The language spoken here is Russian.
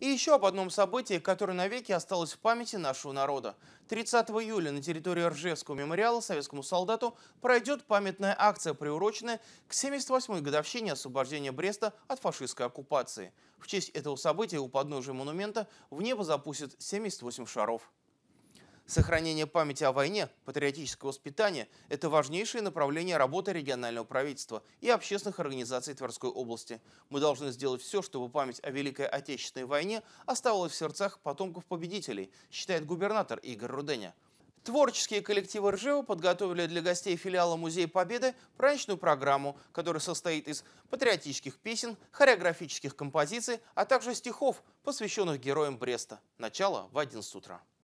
И еще об одном событии, которое навеки осталось в памяти нашего народа. 30 июля на территории Ржевского мемориала советскому солдату пройдет памятная акция, приуроченная к 78-й годовщине освобождения Бреста от фашистской оккупации. В честь этого события у подножия монумента в небо запустят 78 шаров. Сохранение памяти о войне, патриотическое воспитание – это важнейшее направление работы регионального правительства и общественных организаций Тверской области. Мы должны сделать все, чтобы память о Великой Отечественной войне оставалась в сердцах потомков победителей, считает губернатор Игорь Руденя. Творческие коллективы Ржева подготовили для гостей филиала Музея Победы праздничную программу, которая состоит из патриотических песен, хореографических композиций, а также стихов, посвященных героям Бреста. Начало в 11 утра.